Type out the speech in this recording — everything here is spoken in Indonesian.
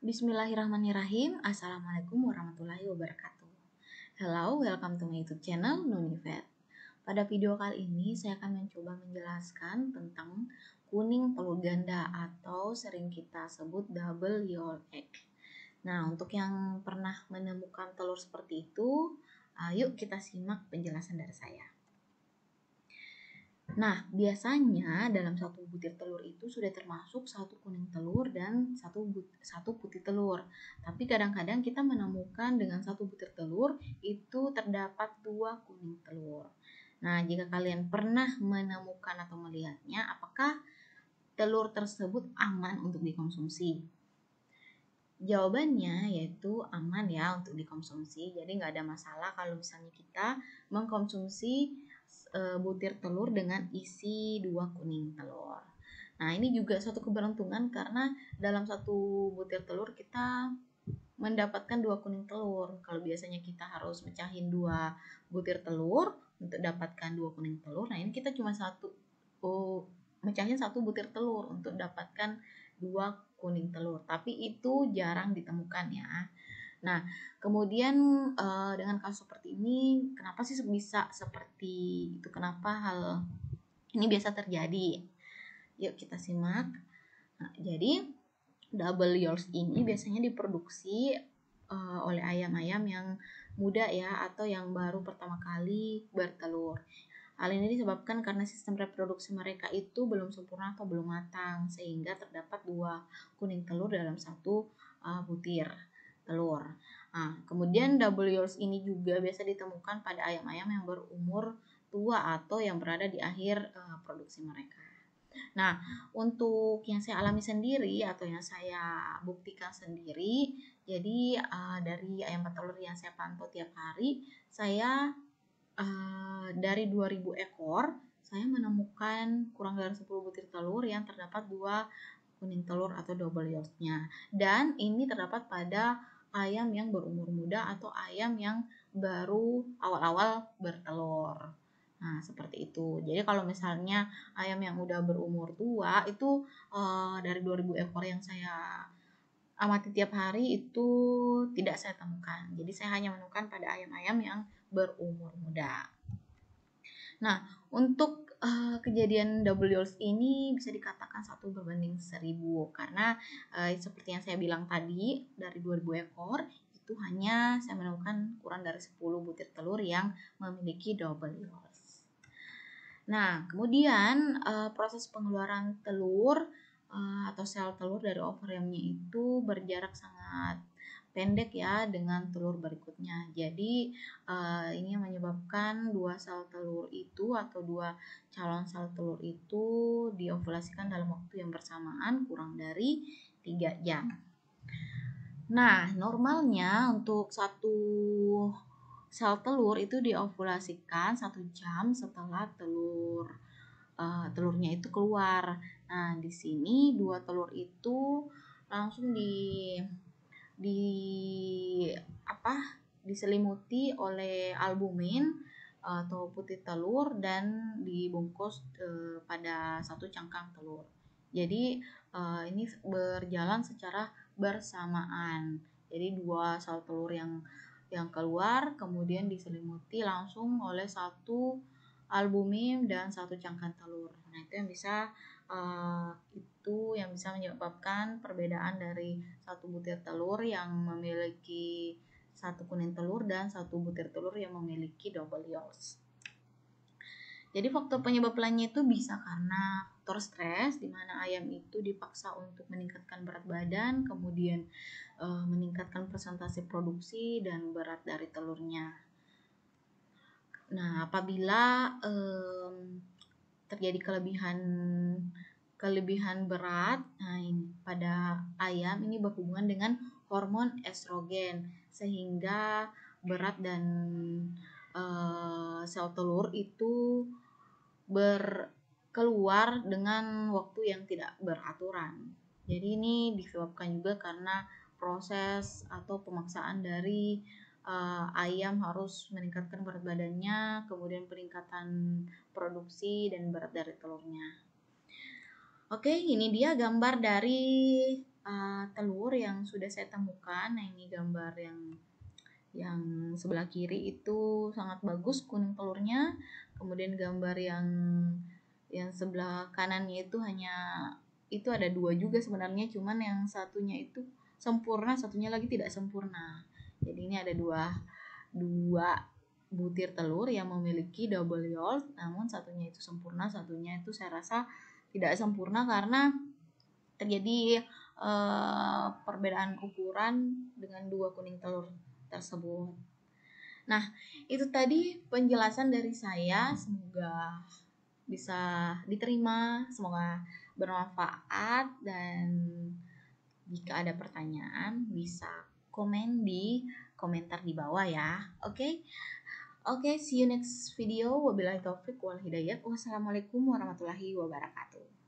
Bismillahirrahmanirrahim. Assalamualaikum warahmatullahi wabarakatuh. Hello, welcome to my YouTube channel Nunivet. Pada video kali ini saya akan mencoba menjelaskan tentang kuning telur ganda atau sering kita sebut double yolk egg. Nah, untuk yang pernah menemukan telur seperti itu, yuk kita simak penjelasan dari saya. Nah, biasanya dalam satu butir telur itu sudah termasuk satu kuning telur dan satu, but, satu putih telur. Tapi kadang-kadang kita menemukan dengan satu butir telur itu terdapat dua kuning telur. Nah, jika kalian pernah menemukan atau melihatnya, apakah telur tersebut aman untuk dikonsumsi? Jawabannya yaitu aman ya untuk dikonsumsi. Jadi nggak ada masalah kalau misalnya kita mengkonsumsi Eh, butir telur dengan isi dua kuning telur. Nah, ini juga suatu keberuntungan karena dalam satu butir telur kita mendapatkan dua kuning telur. Kalau biasanya kita harus mecahin dua butir telur untuk dapatkan dua kuning telur. Nah, ini kita cuma satu oh, mecahin satu butir telur untuk dapatkan dua kuning telur. Tapi itu jarang ditemukan ya. Nah, kemudian uh, dengan kasus seperti ini, kenapa sih bisa seperti itu? Kenapa hal ini biasa terjadi? Yuk kita simak. Nah, jadi double yours ini biasanya diproduksi uh, oleh ayam-ayam yang muda ya atau yang baru pertama kali bertelur. Hal ini disebabkan karena sistem reproduksi mereka itu belum sempurna atau belum matang, sehingga terdapat dua kuning telur dalam satu uh, butir telur. Nah, kemudian double yolks ini juga biasa ditemukan pada ayam-ayam yang berumur tua atau yang berada di akhir uh, produksi mereka. Nah, untuk yang saya alami sendiri atau yang saya buktikan sendiri, jadi uh, dari ayam petelur yang saya pantau tiap hari, saya uh, dari 2000 ekor, saya menemukan kurang dari 10 butir telur yang terdapat dua kuning telur atau double yolks-nya. Dan ini terdapat pada ayam yang berumur muda atau ayam yang baru awal-awal bertelur. Nah, seperti itu. Jadi kalau misalnya ayam yang udah berumur tua itu uh, dari 2000 ekor yang saya amati tiap hari itu tidak saya temukan. Jadi saya hanya menemukan pada ayam-ayam yang berumur muda. Nah, untuk uh, kejadian double yours ini bisa dikatakan satu berbanding seribu karena uh, seperti yang saya bilang tadi dari 2000 ekor itu hanya saya menemukan kurang dari 10 butir telur yang memiliki double yours. Nah, kemudian uh, proses pengeluaran telur uh, atau sel telur dari ovariumnya itu berjarak sangat pendek ya dengan telur berikutnya. Jadi uh, ini menyebabkan dua sel telur itu atau dua calon sel telur itu diovulasikan dalam waktu yang bersamaan kurang dari tiga jam. Nah, normalnya untuk satu sel telur itu diovulasikan satu jam setelah telur uh, telurnya itu keluar. Nah, di sini dua telur itu langsung di di apa diselimuti oleh albumin eh, atau putih telur dan dibungkus e, pada satu cangkang telur. Jadi e, ini berjalan secara bersamaan. Jadi dua sel telur yang yang keluar kemudian diselimuti langsung oleh satu albumin dan satu cangkang telur. Nah, itu yang bisa uh, itu yang bisa menyebabkan perbedaan dari satu butir telur yang memiliki satu kuning telur dan satu butir telur yang memiliki double yolks. Jadi faktor penyebab lainnya itu bisa karena faktor stres di mana ayam itu dipaksa untuk meningkatkan berat badan, kemudian e, meningkatkan presentasi produksi dan berat dari telurnya. Nah, apabila um, terjadi kelebihan kelebihan berat, nah ini pada ayam ini berhubungan dengan hormon estrogen sehingga berat dan uh, sel telur itu ber keluar dengan waktu yang tidak beraturan. Jadi ini disebabkan juga karena proses atau pemaksaan dari uh, ayam harus meningkatkan berat badannya, kemudian peningkatan produksi dan berat dari telurnya. Oke, ini dia gambar dari uh, telur yang sudah saya temukan. Nah, ini gambar yang yang sebelah kiri itu sangat bagus kuning telurnya. Kemudian gambar yang yang sebelah kanannya itu hanya itu ada dua juga sebenarnya, cuman yang satunya itu sempurna, satunya lagi tidak sempurna. Jadi ini ada dua dua butir telur yang memiliki double yolk, namun satunya itu sempurna, satunya itu saya rasa tidak sempurna karena terjadi eh, perbedaan ukuran dengan dua kuning telur tersebut. Nah, itu tadi penjelasan dari saya. Semoga bisa diterima, semoga bermanfaat dan jika ada pertanyaan bisa komen di komentar di bawah ya. Oke. Okay? Oke, okay, see you next video. Wabillahi taufik wal hidayah. Wassalamualaikum warahmatullahi wabarakatuh.